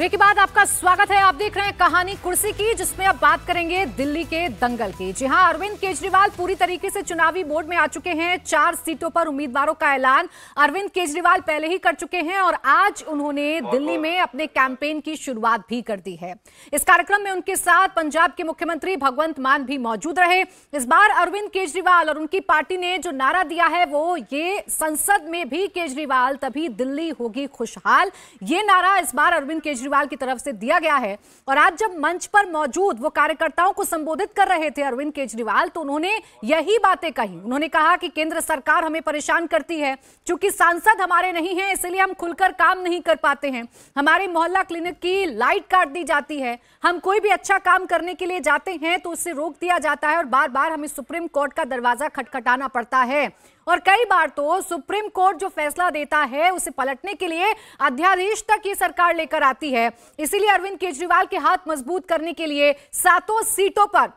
Break के बाद आपका स्वागत है आप देख रहे हैं कहानी कुर्सी की जिसमें अब बात करेंगे दिल्ली के दंगल की जी हां अरविंद केजरीवाल पूरी तरीके से चुनावी बोर्ड में आ चुके हैं चार सीटों पर उम्मीदवारों का ऐलान अरविंद केजरीवाल पहले ही कर चुके हैं और आज उन्होंने दिल्ली में अपने कैंपेन की शुरुआत भी कर दी है इस कार्यक्रम में उनके साथ पंजाब के मुख्यमंत्री भगवंत मान भी मौजूद रहे इस बार अरविंद केजरीवाल और उनकी पार्टी ने जो नारा दिया है वो ये संसद में भी केजरीवाल तभी दिल्ली होगी खुशहाल ये नारा इस बार अरविंद केजरीवाल केजरीवाल की तरफ से दिया गया है और आज जब मंच पर मौजूद वो कार्यकर्ताओं को संबोधित कर रहे थे अरविंद केजरीवाल तो उन्होंने यही बातें कही उन्होंने कहा कि केंद्र सरकार हमें परेशान करती है चूंकि सांसद हमारे नहीं है इसलिए हम खुलकर काम नहीं कर पाते हैं हमारे मोहल्ला क्लिनिक की लाइट काट दी जाती है हम कोई भी अच्छा काम करने के लिए जाते हैं तो उससे रोक दिया जाता है और बार बार हमें सुप्रीम कोर्ट का दरवाजा खटखटाना पड़ता है और कई बार तो सुप्रीम कोर्ट जो फैसला देता है उसे पलटने के लिए अध्यादेश तक ये सरकार लेकर आती है इसीलिए अरविंद केजरीवाल के हाथ मजबूत करने के लिए सातों सीटों पर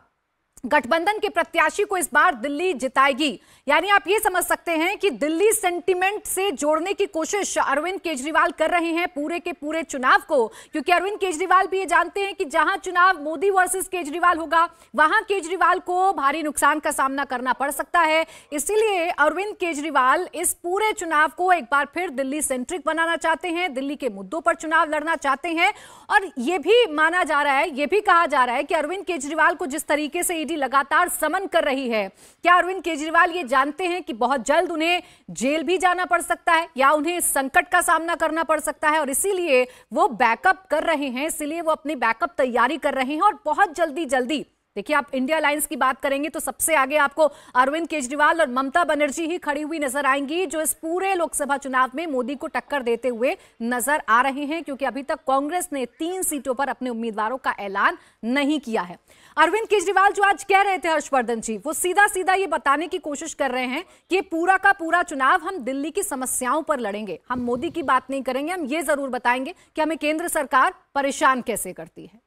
गठबंधन के प्रत्याशी को इस बार दिल्ली जिताएगी यानी आप ये समझ सकते हैं कि दिल्ली सेंटीमेंट से जोड़ने की कोशिश अरविंद केजरीवाल कर रहे हैं पूरे के पूरे चुनाव को क्योंकि अरविंद केजरीवाल भी ये जानते हैं कि जहां चुनाव मोदी वर्सेस केजरीवाल होगा वहां केजरीवाल को भारी नुकसान का सामना करना पड़ सकता है इसीलिए अरविंद केजरीवाल इस पूरे चुनाव को एक बार फिर दिल्ली सेंट्रिक बनाना चाहते हैं दिल्ली के मुद्दों पर चुनाव लड़ना चाहते हैं और ये भी माना जा रहा है ये भी कहा जा रहा है कि अरविंद केजरीवाल को जिस तरीके से ईडी की लगातार समन कर रही है क्या अरविंद केजरीवाल ये जानते हैं कि बहुत जल्द उन्हें जेल भी जाना पड़ सकता है या उन्हें संकट का सामना करना पड़ सकता है और इसीलिए वो बैकअप कर रहे हैं इसलिए वो अपनी बैकअप तैयारी कर रहे हैं और बहुत जल्दी जल्दी देखिए आप इंडिया लाइन्स की बात करेंगे तो सबसे आगे आपको अरविंद केजरीवाल और ममता बनर्जी ही खड़ी हुई नजर आएंगी जो इस पूरे लोकसभा चुनाव में मोदी को टक्कर देते हुए नजर आ रहे हैं क्योंकि अभी तक कांग्रेस ने तीन सीटों पर अपने उम्मीदवारों का ऐलान नहीं किया है अरविंद केजरीवाल जो आज कह रहे थे हर्षवर्धन जी वो सीधा सीधा ये बताने की कोशिश कर रहे हैं कि पूरा का पूरा चुनाव हम दिल्ली की समस्याओं पर लड़ेंगे हम मोदी की बात नहीं करेंगे हम ये जरूर बताएंगे कि हमें केंद्र सरकार परेशान कैसे करती है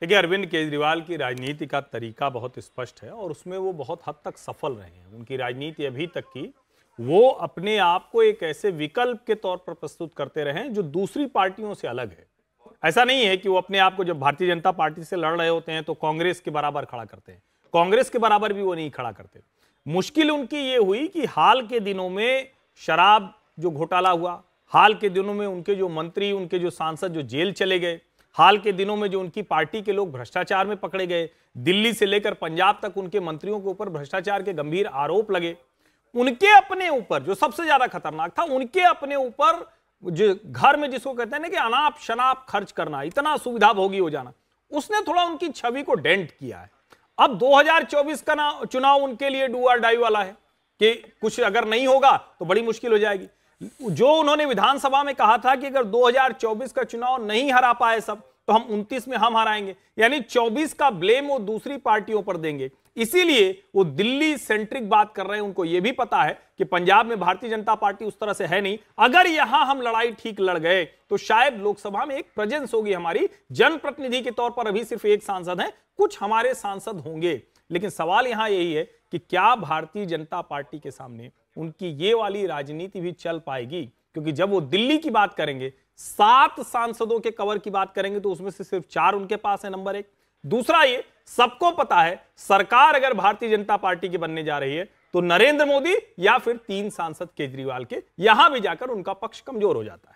देखिए अरविंद केजरीवाल की राजनीति का तरीका बहुत स्पष्ट है और उसमें वो बहुत हद तक सफल रहे हैं उनकी राजनीति अभी तक की वो अपने आप को एक ऐसे विकल्प के तौर पर प्रस्तुत करते रहे जो दूसरी पार्टियों से अलग है ऐसा नहीं है कि वो अपने आप को जब भारतीय जनता पार्टी से लड़ रहे होते हैं तो कांग्रेस के बराबर खड़ा करते हैं कांग्रेस के बराबर भी वो नहीं खड़ा करते मुश्किल उनकी ये हुई कि हाल के दिनों में शराब जो घोटाला हुआ हाल के दिनों में उनके जो मंत्री उनके जो सांसद जो जेल चले गए हाल के दिनों में जो उनकी पार्टी के लोग भ्रष्टाचार में पकड़े गए दिल्ली से लेकर पंजाब तक उनके मंत्रियों के ऊपर भ्रष्टाचार के गंभीर आरोप लगे उनके अपने ऊपर जो सबसे ज्यादा खतरनाक था उनके अपने ऊपर जो घर में जिसको कहते हैं ना कि अनाप शनाप खर्च करना इतना सुविधा भोगी हो जाना उसने थोड़ा उनकी छवि को डेंट किया है अब 2024 का ना चुनाव उनके लिए डू आर डाई वाला है कि कुछ अगर नहीं होगा तो बड़ी मुश्किल हो जाएगी जो उन्होंने विधानसभा में कहा था कि अगर 2024 का चुनाव नहीं हरा पाए सब तो हम 29 में हम हराएंगे यानी 24 का ब्लेम वो दूसरी पार्टियों पर देंगे इसीलिए वो दिल्ली सेंट्रिक बात कर रहे हैं उनको यह भी पता है कि पंजाब में भारतीय जनता पार्टी उस तरह से है नहीं अगर यहां हम लड़ाई ठीक लड़ गए तो शायद लोकसभा में एक प्रेजेंस होगी हमारी जनप्रतिनिधि के तौर पर अभी सिर्फ एक सांसद है कुछ हमारे सांसद होंगे लेकिन सवाल यहां यही है कि क्या भारतीय जनता पार्टी के सामने उनकी ये वाली राजनीति भी चल पाएगी क्योंकि जब वो दिल्ली की बात करेंगे सात सांसदों के कवर की बात करेंगे तो उसमें से सिर्फ चार उनके पास है नंबर एक दूसरा ये सबको पता है सरकार अगर भारतीय जनता पार्टी की बनने जा रही है तो नरेंद्र मोदी या फिर तीन सांसद केजरीवाल के यहां भी जाकर उनका पक्ष कमजोर हो जाता है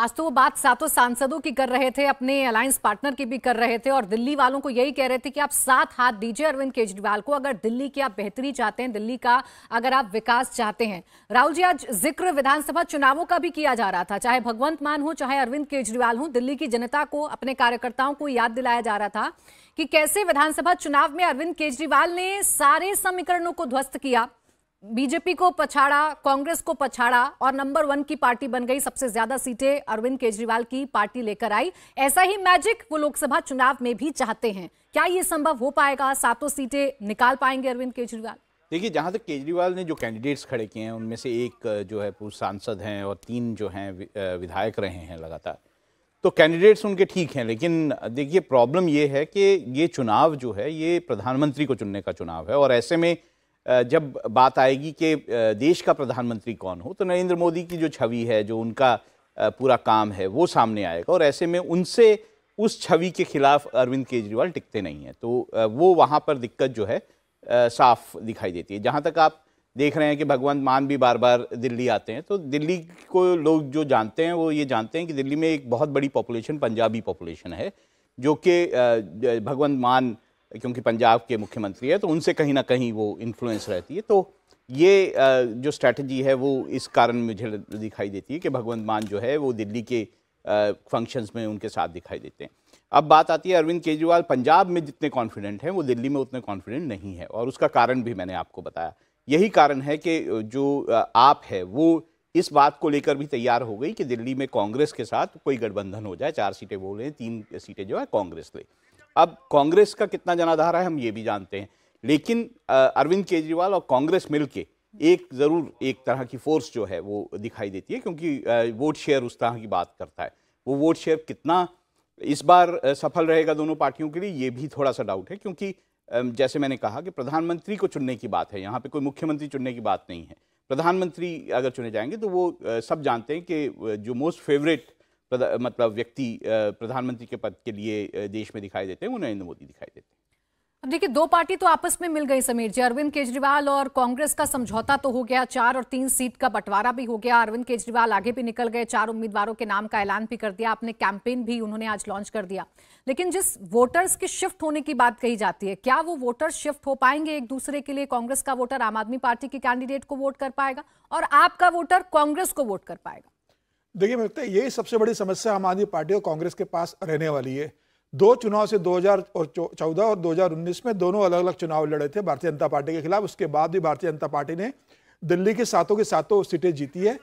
आज तो वो बात सातों सांसदों की कर रहे थे अपने अलायंस पार्टनर की भी कर रहे थे और दिल्ली वालों को यही कह रहे थे कि आप सात हाथ दीजिए अरविंद केजरीवाल को अगर दिल्ली की आप बेहतरी चाहते हैं दिल्ली का अगर आप विकास चाहते हैं राहुल जी आज जिक्र विधानसभा चुनावों का भी किया जा रहा था चाहे भगवंत मान हो चाहे अरविंद केजरीवाल हो दिल्ली की जनता को अपने कार्यकर्ताओं को याद दिलाया जा रहा था कि कैसे विधानसभा चुनाव में अरविंद केजरीवाल ने सारे समीकरणों को ध्वस्त किया बीजेपी को पछाड़ा कांग्रेस को पछाड़ा और नंबर वन की पार्टी बन गई सबसे ज्यादा सीटें अरविंद केजरीवाल की पार्टी लेकर आई ऐसा ही मैजिक वो लोकसभा चुनाव में भी चाहते हैं क्या ये संभव हो पाएगा सातों सीटें निकाल पाएंगे अरविंद केजरीवाल देखिए जहाँ तक केजरीवाल ने जो कैंडिडेट्स खड़े किए हैं उनमें से एक जो है पूर्व सांसद हैं और तीन जो हैं विधायक रहे हैं लगातार तो कैंडिडेट्स उनके ठीक हैं लेकिन देखिए प्रॉब्लम ये है कि ये चुनाव जो है ये प्रधानमंत्री को चुनने का चुनाव है और ऐसे में जब बात आएगी कि देश का प्रधानमंत्री कौन हो तो नरेंद्र मोदी की जो छवि है जो उनका पूरा काम है वो सामने आएगा और ऐसे में उनसे उस छवि के खिलाफ अरविंद केजरीवाल टिकते नहीं हैं तो वो वहाँ पर दिक्कत जो है साफ दिखाई देती है जहाँ तक आप देख रहे हैं कि भगवंत मान भी बार बार दिल्ली आते हैं तो दिल्ली को लोग जो जानते हैं वो ये जानते हैं कि दिल्ली में एक बहुत बड़ी पॉपुलेशन पंजाबी पॉपुलेशन है जो कि भगवंत मान क्योंकि पंजाब के मुख्यमंत्री है तो उनसे कहीं ना कहीं वो इन्फ्लुएंस रहती है तो ये जो स्ट्रैटेजी है वो इस कारण मुझे दिखाई देती है कि भगवंत मान जो है वो दिल्ली के फंक्शंस में उनके साथ दिखाई देते हैं अब बात आती है अरविंद केजरीवाल पंजाब में जितने कॉन्फिडेंट हैं वो दिल्ली में उतने कॉन्फिडेंट नहीं है और उसका कारण भी मैंने आपको बताया यही कारण है कि जो आप है वो इस बात को लेकर भी तैयार हो गई कि दिल्ली में कांग्रेस के साथ कोई गठबंधन हो जाए चार सीटें वो लें तीन सीटें जो है कांग्रेस ले अब कांग्रेस का कितना जनाधार है हम ये भी जानते हैं लेकिन अरविंद केजरीवाल और कांग्रेस मिलके एक ज़रूर एक तरह की फोर्स जो है वो दिखाई देती है क्योंकि वोट शेयर उस तरह की बात करता है वो वोट शेयर कितना इस बार सफल रहेगा दोनों पार्टियों के लिए ये भी थोड़ा सा डाउट है क्योंकि जैसे मैंने कहा कि प्रधानमंत्री को चुनने की बात है यहाँ पे कोई मुख्यमंत्री चुनने की बात नहीं है प्रधानमंत्री अगर चुने जाएंगे तो वो सब जानते हैं कि जो मोस्ट फेवरेट मतलब व्यक्ति प्रधानमंत्री के पद के लिए देश में दिखाई देते हैं वो नरेंद्र मोदी दिखाई देते हैं अब देखिए दो पार्टी तो आपस में मिल गई समीर जी अरविंद केजरीवाल और कांग्रेस का समझौता तो हो गया चार और तीन सीट का बंटवारा भी हो गया अरविंद केजरीवाल आगे भी निकल गए चार उम्मीदवारों के नाम का ऐलान भी कर दिया अपने कैंपेन भी उन्होंने आज लॉन्च कर दिया लेकिन जिस वोटर्स के शिफ्ट होने की बात कही जाती है क्या वो वोटर्स शिफ्ट हो पाएंगे एक दूसरे के लिए कांग्रेस का वोटर आम आदमी पार्टी के कैंडिडेट को वोट कर पाएगा और आपका वोटर कांग्रेस को वोट कर पाएगा देखिए मुझे लगता है यही सबसे बड़ी समस्या आम आदमी पार्टी और कांग्रेस के पास रहने वाली है दो चुनाव से 2014 और 2019 में दोनों अलग अलग चुनाव लड़े थे भारतीय जनता पार्टी के खिलाफ उसके बाद भी भारतीय जनता पार्टी ने दिल्ली के सातों की सातों सीटें जीती है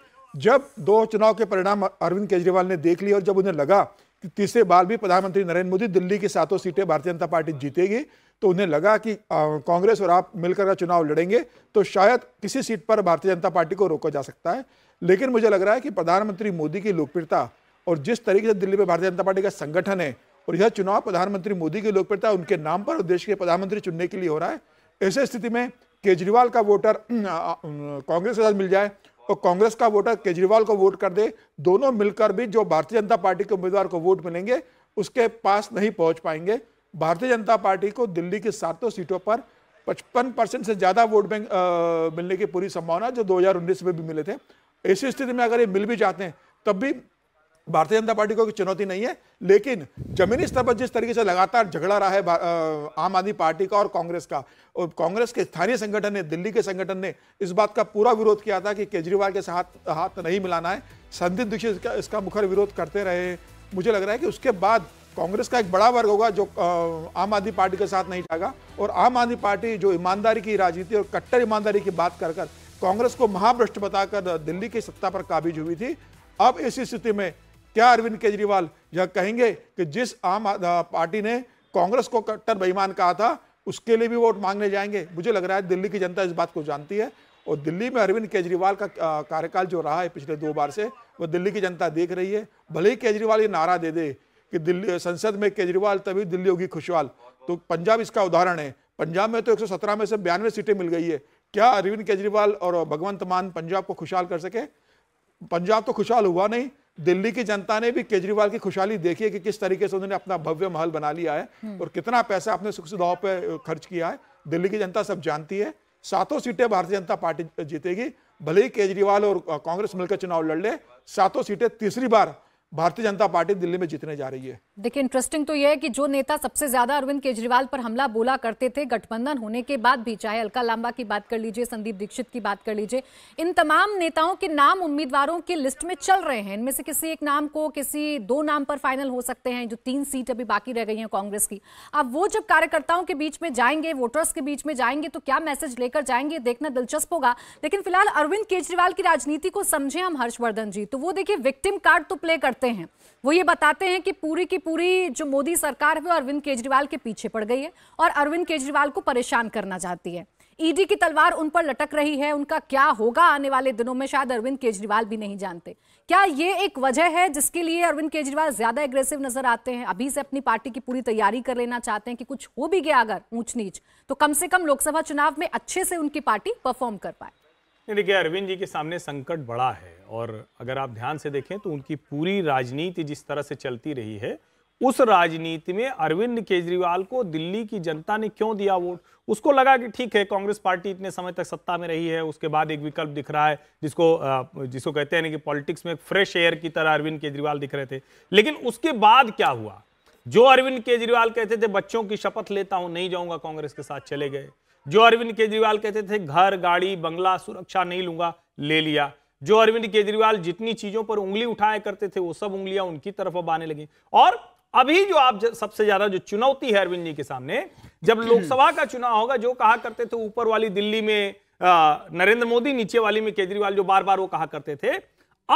जब दो चुनाव के परिणाम अरविंद केजरीवाल ने देख लिया और जब उन्हें लगा कि तीसरे बार भी प्रधानमंत्री नरेंद्र मोदी दिल्ली की सातों सीटें भारतीय जनता पार्टी जीतेगी तो उन्हें लगा कि कांग्रेस और आप मिलकर चुनाव लड़ेंगे तो शायद किसी सीट पर भारतीय जनता पार्टी को रोका जा सकता है लेकिन मुझे लग रहा है कि प्रधानमंत्री मोदी की लोकप्रियता और जिस तरीके से दिल्ली में भारतीय जनता पार्टी का संगठन है और यह चुनाव प्रधानमंत्री मोदी की लोकप्रियता उनके नाम पर देश के प्रधानमंत्री चुनने के लिए हो रहा है ऐसे स्थिति में केजरीवाल का वोटर कांग्रेस के साथ मिल जाए और कांग्रेस का वोटर केजरीवाल को वोट कर दे दोनों मिलकर भी जो भारतीय जनता पार्टी के उम्मीदवार को वोट मिलेंगे उसके पास नहीं पहुंच पाएंगे भारतीय जनता पार्टी को दिल्ली की सातों सीटों पर पचपन परसेंट से ज़्यादा वोट बैंक मिलने की पूरी संभावना जो 2019 में भी मिले थे ऐसी स्थिति में अगर ये मिल भी जाते हैं तब भी भारतीय जनता पार्टी को कोई चुनौती नहीं है लेकिन जमीनी स्तर पर जिस तरीके से लगातार झगड़ा रहा है आम आदमी पार्टी का और कांग्रेस का और कांग्रेस के स्थानीय संगठन ने दिल्ली के संगठन ने इस बात का पूरा विरोध किया था कि केजरीवाल के साथ हाथ नहीं मिलाना है संदीप दीक्षित इसका, इसका मुखर विरोध करते रहे मुझे लग रहा है कि उसके बाद कांग्रेस का एक बड़ा वर्ग होगा जो आम आदमी पार्टी के साथ नहीं जाएगा और आम आदमी पार्टी जो ईमानदारी की राजनीति और कट्टर ईमानदारी की बात कर कर कांग्रेस को महाभ्रष्ट बताकर दिल्ली की सत्ता पर काबिज हुई थी अब ऐसी स्थिति में क्या अरविंद केजरीवाल यह कहेंगे कि जिस आम पार्टी ने कांग्रेस को कट्टर बेईमान कहा था उसके लिए भी वोट मांगने जाएंगे मुझे लग रहा है दिल्ली की जनता इस बात को जानती है और दिल्ली में अरविंद केजरीवाल का कार्यकाल जो रहा है पिछले दो बार से वो दिल्ली की जनता देख रही है भले ही केजरीवाल ये नारा दे दे कि दिल्ली संसद में केजरीवाल तभी दिल्ली होगी खुशहाल तो पंजाब इसका उदाहरण है पंजाब में तो 117 में से बयानवे सीटें मिल गई है क्या अरविंद केजरीवाल और भगवंत मान पंजाब को खुशहाल कर सके पंजाब तो खुशहाल हुआ नहीं दिल्ली की जनता ने भी केजरीवाल की खुशहाली देखी है कि किस तरीके से उन्होंने अपना भव्य महल बना लिया है हम्म। और कितना पैसा अपने सुख सुविधाओं पर खर्च किया है दिल्ली की जनता सब जानती है सातों सीटें भारतीय जनता पार्टी जीतेगी भले ही केजरीवाल और कांग्रेस मिलकर चुनाव लड़ ले सातों सीटें तीसरी बार भारतीय जनता पार्टी दिल्ली में जीतने जा रही है देखिए इंटरेस्टिंग तो यह है कि जो नेता सबसे ज्यादा अरविंद केजरीवाल पर हमला बोला करते थे गठबंधन होने के बाद भी चाहे अलका लांबा की बात कर लीजिए संदीप दीक्षित की बात कर लीजिए इन तमाम नेताओं के नाम उम्मीदवारों की लिस्ट में चल रहे हैं इनमें से किसी एक नाम को किसी दो नाम पर फाइनल हो सकते हैं जो तीन सीट अभी बाकी रह गई है कांग्रेस की अब वो जब कार्यकर्ताओं के बीच में जाएंगे वोटर्स के बीच में जाएंगे तो क्या मैसेज लेकर जाएंगे देखना दिलचस्प होगा लेकिन फिलहाल अरविंद केजरीवाल की राजनीति को समझे हम हर्षवर्धन जी तो वो देखिए विक्टिम कार्ड तो प्ले करते करते हैं वो ये बताते हैं कि पूरी की पूरी जो मोदी सरकार है वो अरविंद केजरीवाल के पीछे पड़ गई है और अरविंद केजरीवाल को परेशान करना चाहती है ईडी की तलवार उन पर लटक रही है उनका क्या होगा आने वाले दिनों में शायद अरविंद केजरीवाल भी नहीं जानते क्या ये एक वजह है जिसके लिए अरविंद केजरीवाल ज्यादा एग्रेसिव नजर आते हैं अभी से अपनी पार्टी की पूरी तैयारी कर लेना चाहते हैं कि कुछ हो भी गया अगर ऊंच नीच तो कम से कम लोकसभा चुनाव में अच्छे से उनकी पार्टी परफॉर्म कर पाए नहीं देखिए अरविंद जी के सामने संकट बड़ा है और अगर आप ध्यान से देखें तो उनकी पूरी राजनीति जिस तरह से चलती रही है उस राजनीति में अरविंद केजरीवाल को दिल्ली की जनता ने क्यों दिया वोट उसको लगा कि ठीक है कांग्रेस पार्टी इतने समय तक सत्ता में रही है उसके बाद एक विकल्प दिख रहा है जिसको जिसको कहते हैं ना कि पॉलिटिक्स में फ्रेश एयर की तरह अरविंद केजरीवाल दिख रहे थे लेकिन उसके बाद क्या हुआ जो अरविंद केजरीवाल कहते थे बच्चों की शपथ लेता हूं नहीं जाऊंगा कांग्रेस के साथ चले गए जो अरविंद केजरीवाल कहते थे घर गाड़ी बंगला सुरक्षा नहीं लूंगा ले लिया जो अरविंद केजरीवाल जितनी चीजों पर उंगली उठाया करते थे वो सब उंगलियां उनकी तरफ अब आने लगी और अभी जो आप सबसे ज्यादा जो चुनौती है अरविंद जी के सामने जब लोकसभा का चुनाव होगा जो कहा करते थे ऊपर वाली दिल्ली में नरेंद्र मोदी नीचे वाली में केजरीवाल जो बार बार वो कहा करते थे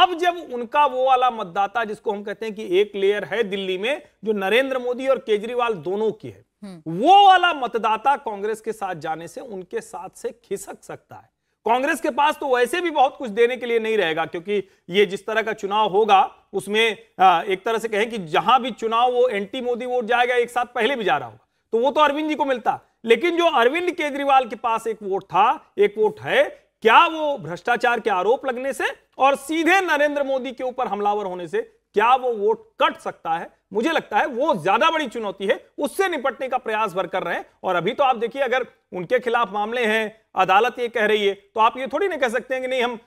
अब जब उनका वो वाला मतदाता जिसको हम कहते हैं कि एक लेयर है दिल्ली में जो नरेंद्र मोदी और केजरीवाल दोनों की है हम्म। वो वाला मतदाता कांग्रेस के साथ जाने से उनके साथ से खिसक सकता है कांग्रेस के पास तो वैसे भी बहुत कुछ देने के लिए नहीं रहेगा क्योंकि ये जिस तरह का चुनाव होगा उसमें एक तरह से कहें कि जहां भी चुनाव वो एंटी मोदी वोट जाएगा एक साथ पहले भी जा रहा होगा तो वो तो अरविंद जी को मिलता लेकिन जो अरविंद केजरीवाल के पास एक वोट था एक वोट है क्या वो भ्रष्टाचार के आरोप लगने से और सीधे नरेंद्र मोदी के ऊपर हमलावर होने से क्या वो वोट कट सकता है मुझे लगता है वो ज्यादा बड़ी चुनौती है उससे निपटने का प्रयास भर कर रहे हैं और अभी तो आप देखिए अगर उनके खिलाफ मामले हैं अदालत ये कह रही है तो आप ये थोड़ी ना कह सकते हैं कि नहीं हम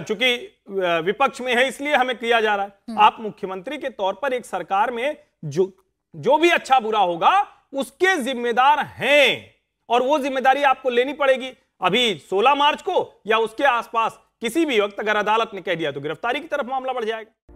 चूंकि विपक्ष में है इसलिए हमें किया जा रहा है हम्म। आप मुख्यमंत्री के तौर पर एक सरकार में जो जो भी अच्छा बुरा होगा उसके जिम्मेदार हैं और वो जिम्मेदारी आपको लेनी पड़ेगी अभी 16 मार्च को या उसके आसपास किसी भी वक्त अगर अदालत ने कह दिया तो गिरफ्तारी की तरफ मामला बढ़ जाएगा